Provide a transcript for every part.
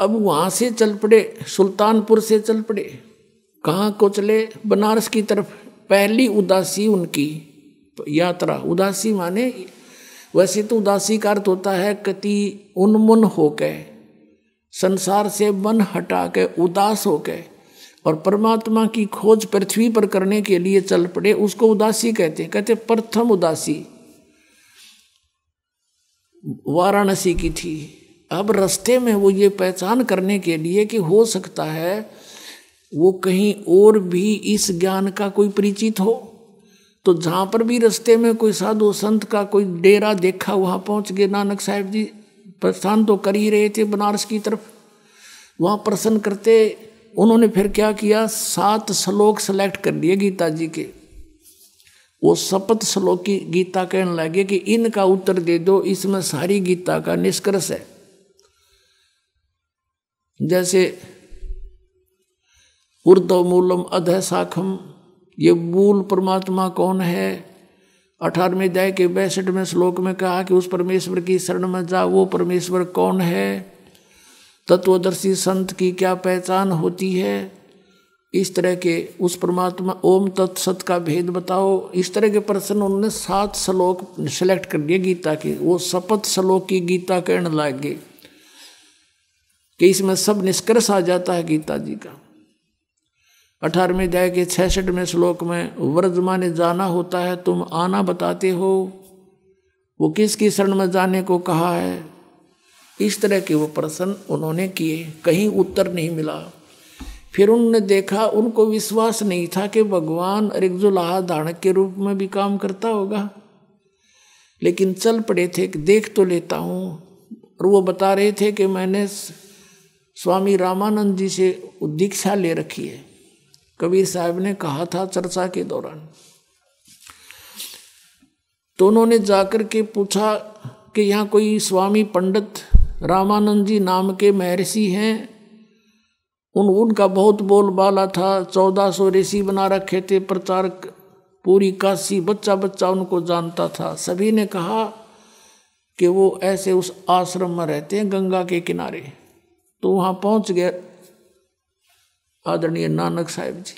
अब वहाँ से चल पड़े सुल्तानपुर से चल पड़े कहाँ को चले बनारस की तरफ पहली उदासी उनकी यात्रा उदासी माने वैसे तो उदासी का अर्थ होता है कति उन्मुन होकर संसार से मन हटा के उदास होके और परमात्मा की खोज पृथ्वी पर करने के लिए चल पड़े उसको उदासी कहते हैं कहते प्रथम उदासी वाराणसी की थी अब रास्ते में वो ये पहचान करने के लिए कि हो सकता है वो कहीं और भी इस ज्ञान का कोई परिचित हो तो जहाँ पर भी रास्ते में कोई साधु संत का कोई डेरा देखा वहाँ पहुँच गए नानक साहब जी प्रस्थान तो कर ही रहे थे बनारस की तरफ वहाँ प्रसन्न करते उन्होंने फिर क्या किया सात श्लोक सेलेक्ट कर लिए गीता जी के वो शपथ श्लोक की गीता कहने लगे कि इनका उत्तर दे दो इसमें सारी गीता का निष्कर्ष है जैसे उर्दव मूलम अध साखम ये मूल परमात्मा कौन है अठारहवीं अध्याय के बैसठवें श्लोक में कहा कि उस परमेश्वर की शरण में जा वो परमेश्वर कौन है तत्वदर्शी संत की क्या पहचान होती है इस तरह के उस परमात्मा ओम तत्सत का भेद बताओ इस तरह के प्रश्न उन्होंने सात श्लोक सेलेक्ट कर दिए गीता के वो शपथ श्लोक की गीता कहने गई कि इसमें सब निष्कर्ष आ जाता है गीता जी का अठारहवें अध्याय के छठवें श्लोक में माने जाना होता है तुम आना बताते हो वो किसकी शरण में जाने को कहा है इस तरह के वो प्रश्न उन्होंने किए कहीं उत्तर नहीं मिला फिर उनने देखा उनको विश्वास नहीं था कि भगवान रिगजुलाहा धारक के रूप में भी काम करता होगा लेकिन चल पड़े थे कि देख तो लेता हूँ और वो बता रहे थे कि मैंने स्वामी रामानंद जी से दीक्षा ले रखी है कबीर साहब ने कहा था चर्चा के दौरान तो उन्होंने जाकर के पूछा कि यहाँ कोई स्वामी पंडित रामानंद जी नाम के महर्षि हैं उन उनका बहुत बोलबाला था चौदह सौ ऋषि बना रखे थे प्रचारक पूरी काशी बच्चा बच्चा उनको जानता था सभी ने कहा कि वो ऐसे उस आश्रम में रहते हैं गंगा के किनारे तो वहां पहुंच गए आदरणीय नानक साहेब जी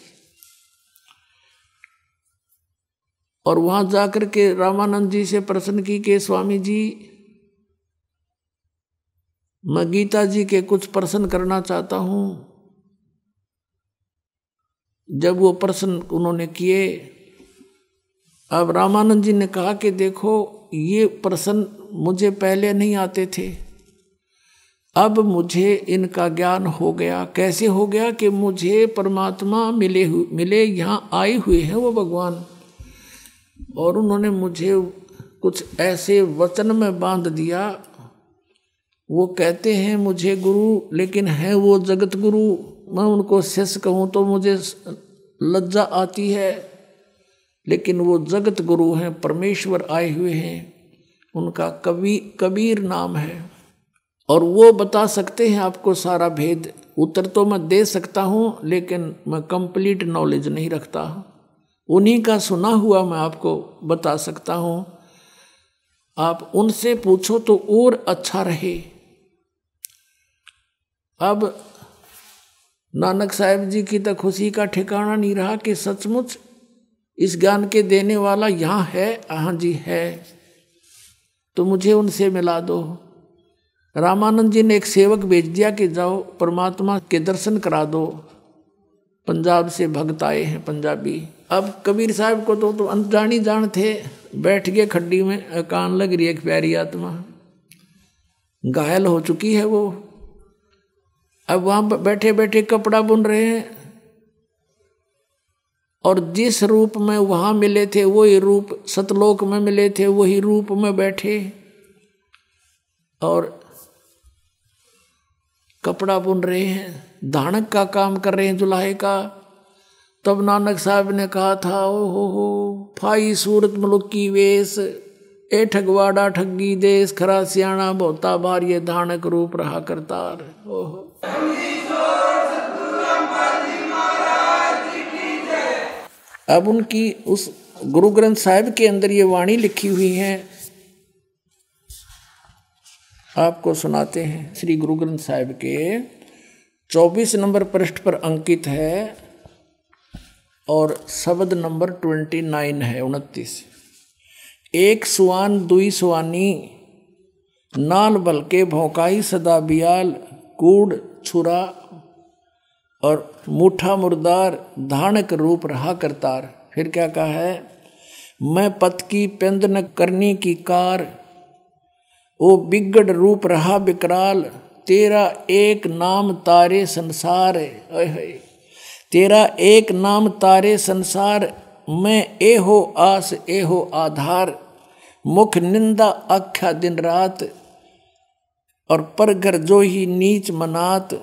और वहां जाकर के रामानंद जी से प्रश्न की के स्वामी जी मैं गीता जी के कुछ प्रश्न करना चाहता हूं जब वो प्रश्न उन्होंने किए अब रामानंद जी ने कहा कि देखो ये प्रश्न मुझे पहले नहीं आते थे अब मुझे इनका ज्ञान हो गया कैसे हो गया कि मुझे परमात्मा मिले हुए मिले यहाँ आए हुए हैं वो भगवान और उन्होंने मुझे कुछ ऐसे वचन में बांध दिया वो कहते हैं मुझे गुरु लेकिन है वो जगत गुरु मैं उनको शिष्य कहूँ तो मुझे लज्जा आती है लेकिन वो जगत गुरु हैं परमेश्वर आए हुए हैं उनका कवि कबीर नाम है और वो बता सकते हैं आपको सारा भेद उत्तर तो मैं दे सकता हूँ लेकिन मैं कंप्लीट नॉलेज नहीं रखता उन्हीं का सुना हुआ मैं आपको बता सकता हूँ आप उनसे पूछो तो और अच्छा रहे अब नानक साहेब जी की तो खुशी का ठिकाना नहीं रहा कि सचमुच इस ज्ञान के देने वाला यहाँ है हाँ जी है तो मुझे उनसे मिला दो रामानंद जी ने एक सेवक भेज दिया कि जाओ परमात्मा के दर्शन करा दो पंजाब से भक्त आए हैं पंजाबी अब कबीर साहब को तो, तो अनजानी जान थे बैठ गए खड्डी में कान लग रही एक प्यारी आत्मा घायल हो चुकी है वो अब वहाँ बैठे बैठे कपड़ा बुन रहे हैं और जिस रूप में वहाँ मिले थे वही रूप सतलोक में मिले थे वही रूप में बैठे और कपड़ा बुन रहे हैं धानक का काम कर रहे हैं जुलाहे का तब नानक साहब ने कहा था ओ हो हो फाई सूरत मलुक्की की वेश ए ठगवाड़ा ठगी देश खरा सियाणा बहुता बार ये धानक रूप रहा करतार ओहो अब उनकी उस गुरु ग्रंथ साहिब के अंदर ये वाणी लिखी हुई है आपको सुनाते हैं श्री गुरु ग्रंथ साहिब के 24 नंबर पृष्ठ पर अंकित है और शब्द नंबर 29 है उनतीस एक सुवान दुई सुवानी नाल बल के भौकाई सदा बियाल कूड़ छुरा और मुठा मुर्दार धानक रूप रहा करतार फिर क्या कहा है मैं पत की पेंद न करने की कार ओ बिगड़ रूप रहा विकराल तेरा एक नाम तारे संसार है तेरा एक नाम तारे संसार मैं एहो आस एहो आधार मुख निंदा आख्या दिन रात और परगर जो ही नीच मनात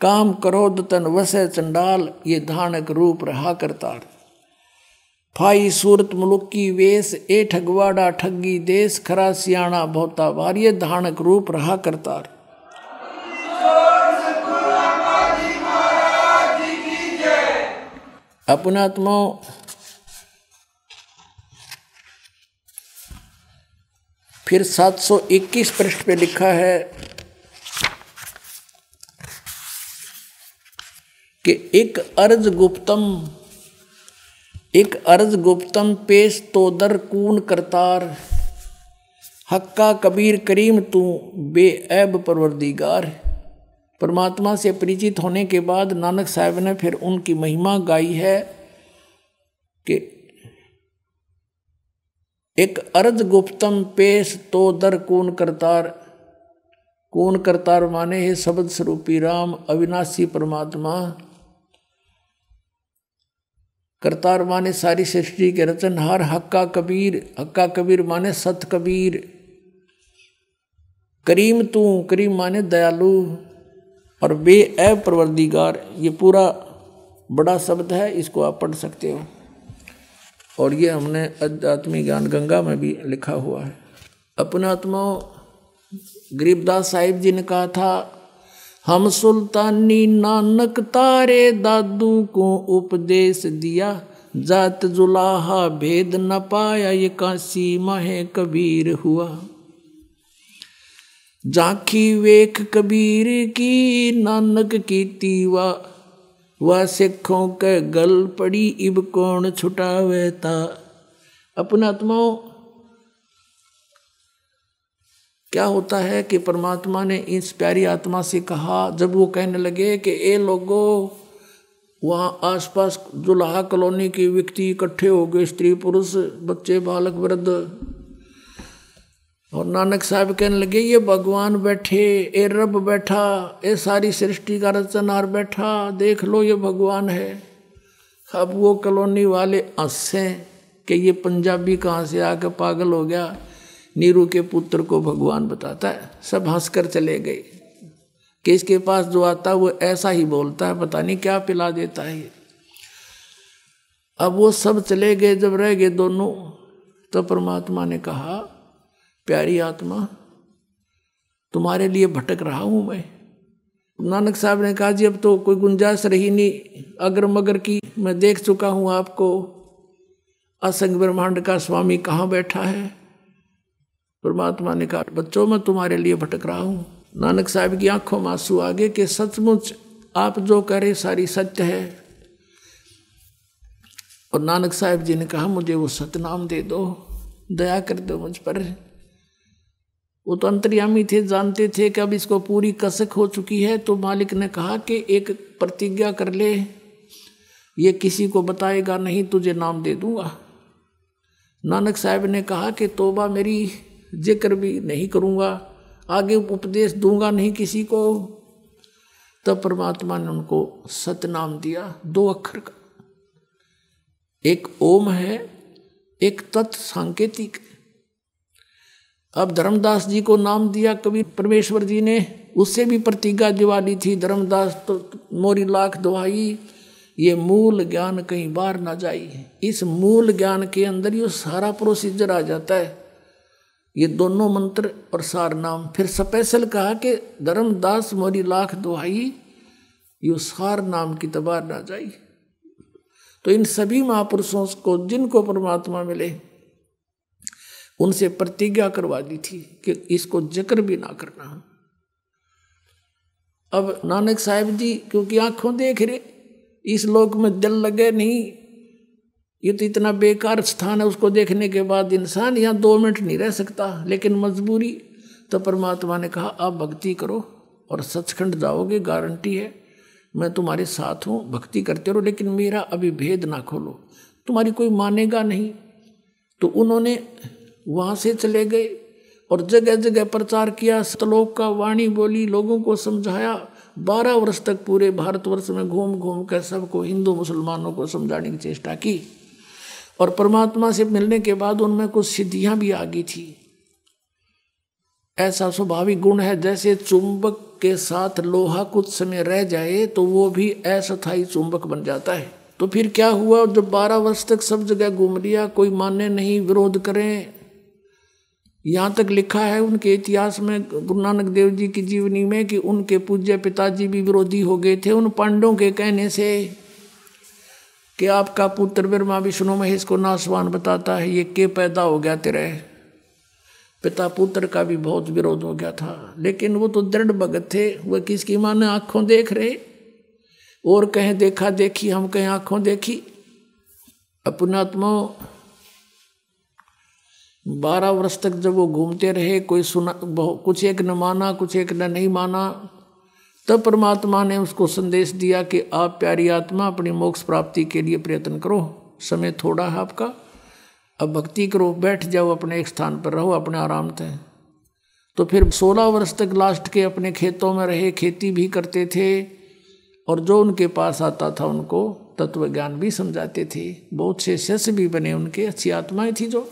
काम करोद तन वसे चंडाल ये धानक रूप रहा करतार फाई सूरत मुलुकी वेश ए ठगवाड़ा ठगी देश खरा सियाणा बहुता वार्य धानक रूप रहा करता अपनात्मो फिर 721 पृष्ठ पे लिखा है कि एक अर्ज गुप्तम एक अर्ज गुप्तम पेश तोदर कून करतार हक्का कबीर करीम तू बेऐब परवरदिगार परमात्मा से परिचित होने के बाद नानक साहब ने फिर उनकी महिमा गाई है कि एक अर्ज गुप्तम पेश तो दर कून करतार कून करतार माने हे शब्द स्वरूपी राम अविनाशी परमात्मा करतार माने सारी सृष्टि के रचन हार हक्का कबीर हक्का कबीर माने सत कबीर करीम तू करीम माने दयालु और बे ए ये पूरा बड़ा शब्द है इसको आप पढ़ सकते हो और ये हमने आत्मिक ज्ञान गंगा में भी लिखा हुआ है अपना आत्मा गरीबदास साहिब जी ने कहा था हम सुल्तानी नानक तारे दादू को उपदेश दिया जात जुलाहा भेद न पाया ये काशी महे कबीर हुआ जाखी वेख कबीर की नानक की तीवा वह सिखों के गल पड़ी इब कौन छुटावे था अपने आत्माओं क्या होता है कि परमात्मा ने इस प्यारी आत्मा से कहा जब वो कहने लगे कि ए लोगो वहाँ आसपास जुलाहा कॉलोनी के व्यक्ति इकट्ठे हो गए स्त्री पुरुष बच्चे बालक वृद्ध और नानक साहब कहने लगे ये भगवान बैठे ए रब बैठा ए सारी सृष्टि का रचनार बैठा देख लो ये भगवान है अब वो कॉलोनी वाले हंसे कि ये पंजाबी कहाँ से आके पागल हो गया नीरू के पुत्र को भगवान बताता है सब हंसकर चले गए कि इसके पास जो आता है वो ऐसा ही बोलता है पता नहीं क्या पिला देता है अब वो सब चले गए जब रह गए दोनों तो परमात्मा ने कहा प्यारी आत्मा तुम्हारे लिए भटक रहा हूं मैं नानक साहब ने कहा जी अब तो कोई गुंजाइश रही नहीं अगर मगर की मैं देख चुका हूं आपको असंग ब्रह्मांड का स्वामी कहाँ बैठा है परमात्मा ने कहा बच्चों मैं तुम्हारे लिए भटक रहा हूँ नानक साहब की आंखों में आंसू आगे कि सचमुच आप जो करें सारी सत्य है और नानक साहब जी ने कहा मुझे वो सतनाम दे दो दया कर दो मुझ पर वो तो अंतर्यामी थे जानते थे कि अब इसको पूरी कसक हो चुकी है तो मालिक ने कहा कि एक प्रतिज्ञा कर ले ये किसी को बताएगा नहीं तुझे नाम दे दूंगा नानक साहब ने कहा कि तोबा मेरी जिक्र भी नहीं करूँगा आगे उपदेश दूंगा नहीं किसी को तब परमात्मा ने उनको सतनाम दिया दो अक्षर का एक ओम है एक तत् सांकेतिक अब धर्मदास जी को नाम दिया कवि परमेश्वर जी ने उससे भी प्रतिज्ञा दिवाली थी धर्मदास तो मोरी लाख दुहाई ये मूल ज्ञान कहीं बाहर ना जाए इस मूल ज्ञान के अंदर ये सारा प्रोसीजर आ जाता है ये दोनों मंत्र और सार नाम फिर स्पेशल कहा कि धर्मदास मोरी लाख दुहाई यो सार नाम की तबार ना जाई तो इन सभी महापुरुषों को जिनको परमात्मा मिले उनसे प्रतिज्ञा करवा दी थी कि इसको जिक्र भी ना करना अब नानक साहब जी क्योंकि आंखों देख रहे इस लोक में दिल लगे नहीं ये तो इतना बेकार स्थान है उसको देखने के बाद इंसान यहाँ दो मिनट नहीं रह सकता लेकिन मजबूरी तो परमात्मा ने कहा आप भक्ति करो और सचखंड जाओगे गारंटी है मैं तुम्हारे साथ हूँ भक्ति करते रहो लेकिन मेरा अभी भेद ना खोलो तुम्हारी कोई मानेगा नहीं तो उन्होंने वहाँ से चले गए और जगह जगह प्रचार किया सतलोक का वाणी बोली लोगों को समझाया बारह वर्ष तक पूरे भारतवर्ष में घूम घूम कर सबको हिंदू मुसलमानों को समझाने की चेष्टा की और परमात्मा से मिलने के बाद उनमें कुछ सिद्धियां भी आ गई थी ऐसा स्वाभाविक गुण है जैसे चुंबक के साथ लोहा कुछ समय रह जाए तो वो भी अस्थायी चुंबक बन जाता है तो फिर क्या हुआ जब बारह वर्ष तक सब जगह घूम लिया कोई माने नहीं विरोध करें यहाँ तक लिखा है उनके इतिहास में गुरु नानक देव जी की जीवनी में कि उनके पूज्य पिताजी भी विरोधी हो गए थे उन पांडों के कहने से कि आपका पुत्र ब्रह्मा विष्णु महेश को नासवान बताता है ये के पैदा हो गया तेरे पिता पुत्र का भी बहुत विरोध हो गया था लेकिन वो तो दृढ़ भगत थे वह किसकी माँ ने आँखों देख रहे और कहें देखा देखी हम कहें आँखों देखी अपनात्मा बारह वर्ष तक जब वो घूमते रहे कोई सुना कुछ एक न माना कुछ एक न नहीं माना तब परमात्मा ने उसको संदेश दिया कि आप प्यारी आत्मा अपनी मोक्ष प्राप्ति के लिए प्रयत्न करो समय थोड़ा है आपका अब भक्ति करो बैठ जाओ अपने एक स्थान पर रहो अपने आराम से तो फिर सोलह वर्ष तक लास्ट के अपने खेतों में रहे खेती भी करते थे और जो उनके पास आता था उनको तत्व ज्ञान भी समझाते थे बहुत से शिष्य भी बने उनके अच्छी आत्माएं थी जो